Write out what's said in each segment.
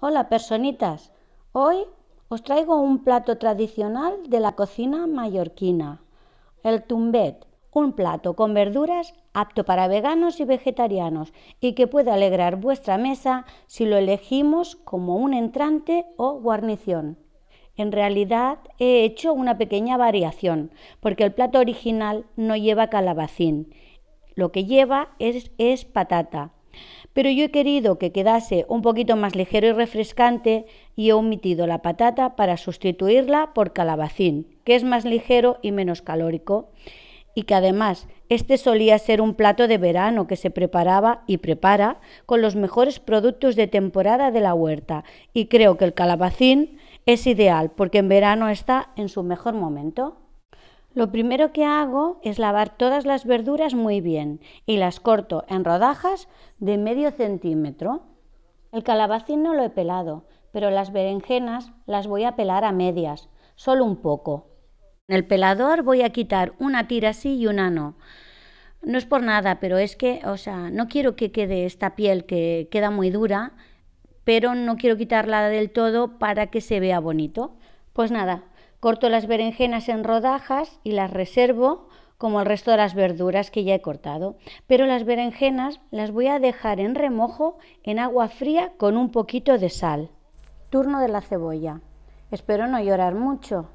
Hola personitas, hoy os traigo un plato tradicional de la cocina mallorquina, el tumbet, un plato con verduras apto para veganos y vegetarianos y que puede alegrar vuestra mesa si lo elegimos como un entrante o guarnición. En realidad he hecho una pequeña variación, porque el plato original no lleva calabacín, lo que lleva es, es patata, pero yo he querido que quedase un poquito más ligero y refrescante y he omitido la patata para sustituirla por calabacín, que es más ligero y menos calórico. Y que además este solía ser un plato de verano que se preparaba y prepara con los mejores productos de temporada de la huerta. Y creo que el calabacín es ideal porque en verano está en su mejor momento. Lo primero que hago es lavar todas las verduras muy bien y las corto en rodajas de medio centímetro. El calabacín no lo he pelado, pero las berenjenas las voy a pelar a medias, solo un poco. En el pelador voy a quitar una tira sí y una no. No es por nada, pero es que, o sea, no quiero que quede esta piel que queda muy dura, pero no quiero quitarla del todo para que se vea bonito. Pues nada, Corto las berenjenas en rodajas y las reservo como el resto de las verduras que ya he cortado. Pero las berenjenas las voy a dejar en remojo en agua fría con un poquito de sal. Turno de la cebolla. Espero no llorar mucho.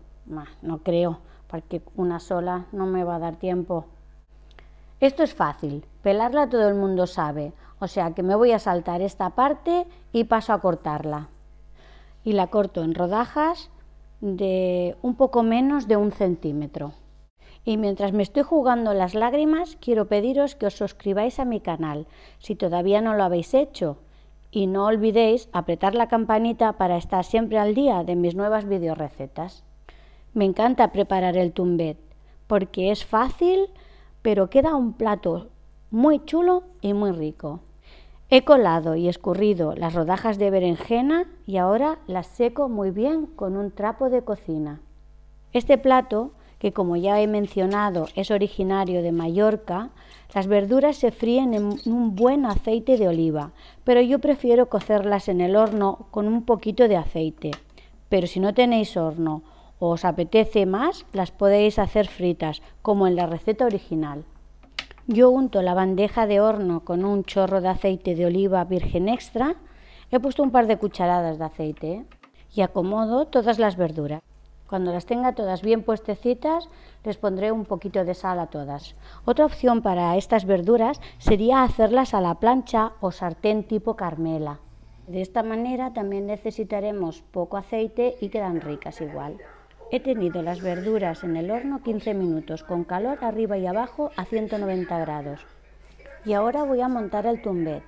no creo, porque una sola no me va a dar tiempo. Esto es fácil, pelarla todo el mundo sabe, o sea que me voy a saltar esta parte y paso a cortarla. Y la corto en rodajas de un poco menos de un centímetro. Y mientras me estoy jugando las lágrimas, quiero pediros que os suscribáis a mi canal, si todavía no lo habéis hecho. Y no olvidéis apretar la campanita para estar siempre al día de mis nuevas videorecetas. Me encanta preparar el tumbet, porque es fácil, pero queda un plato muy chulo y muy rico. He colado y escurrido las rodajas de berenjena y ahora las seco muy bien con un trapo de cocina. Este plato, que como ya he mencionado es originario de Mallorca, las verduras se fríen en un buen aceite de oliva, pero yo prefiero cocerlas en el horno con un poquito de aceite. Pero si no tenéis horno o os apetece más, las podéis hacer fritas, como en la receta original. Yo unto la bandeja de horno con un chorro de aceite de oliva virgen extra. He puesto un par de cucharadas de aceite ¿eh? y acomodo todas las verduras. Cuando las tenga todas bien puestecitas, les pondré un poquito de sal a todas. Otra opción para estas verduras sería hacerlas a la plancha o sartén tipo carmela. De esta manera también necesitaremos poco aceite y quedan ricas igual. He tenido las verduras en el horno 15 minutos con calor arriba y abajo a 190 grados. Y ahora voy a montar el tumbet.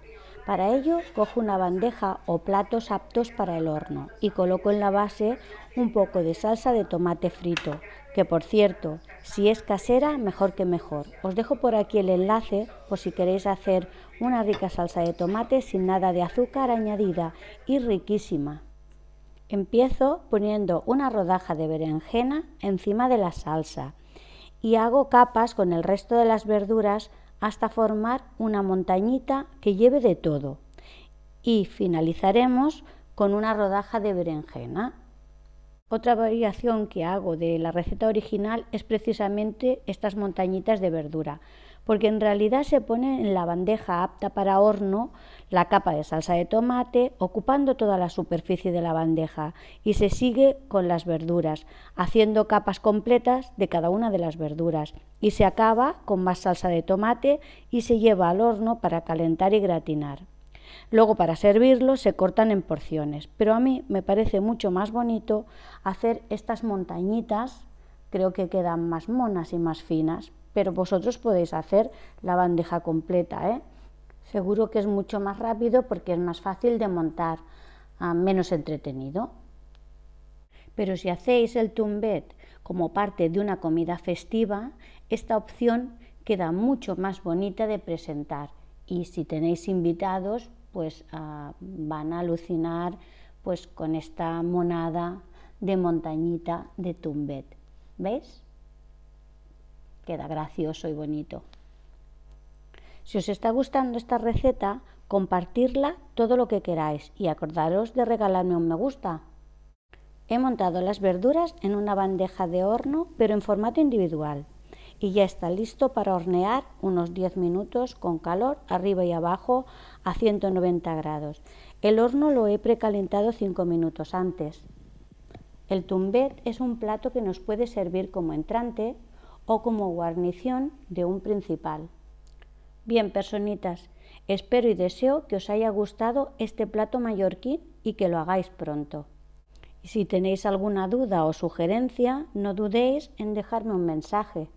Para ello cojo una bandeja o platos aptos para el horno y coloco en la base un poco de salsa de tomate frito, que por cierto, si es casera, mejor que mejor. Os dejo por aquí el enlace por si queréis hacer una rica salsa de tomate sin nada de azúcar añadida y riquísima. Empiezo poniendo una rodaja de berenjena encima de la salsa y hago capas con el resto de las verduras hasta formar una montañita que lleve de todo. Y finalizaremos con una rodaja de berenjena. Otra variación que hago de la receta original es precisamente estas montañitas de verdura, porque en realidad se pone en la bandeja apta para horno la capa de salsa de tomate ocupando toda la superficie de la bandeja y se sigue con las verduras, haciendo capas completas de cada una de las verduras y se acaba con más salsa de tomate y se lleva al horno para calentar y gratinar. Luego para servirlo se cortan en porciones, pero a mí me parece mucho más bonito hacer estas montañitas, creo que quedan más monas y más finas pero vosotros podéis hacer la bandeja completa. ¿eh? Seguro que es mucho más rápido porque es más fácil de montar, ah, menos entretenido. Pero si hacéis el tumbet como parte de una comida festiva, esta opción queda mucho más bonita de presentar y si tenéis invitados, pues ah, van a alucinar pues con esta monada de montañita de tumbet. ¿Veis? queda gracioso y bonito. Si os está gustando esta receta, compartirla todo lo que queráis y acordaros de regalarme un me gusta. He montado las verduras en una bandeja de horno, pero en formato individual, y ya está listo para hornear unos 10 minutos con calor arriba y abajo a 190 grados. El horno lo he precalentado 5 minutos antes. El tumbet es un plato que nos puede servir como entrante, o como guarnición de un principal. Bien, personitas, espero y deseo que os haya gustado este plato mallorquín y que lo hagáis pronto. Y si tenéis alguna duda o sugerencia, no dudéis en dejarme un mensaje.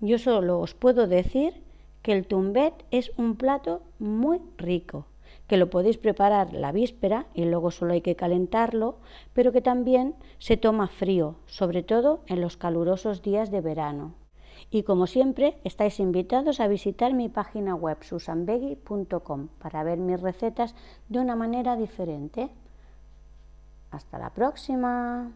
Yo solo os puedo decir que el tumbet es un plato muy rico que lo podéis preparar la víspera y luego solo hay que calentarlo, pero que también se toma frío, sobre todo en los calurosos días de verano. Y como siempre, estáis invitados a visitar mi página web susanbegui.com para ver mis recetas de una manera diferente. Hasta la próxima.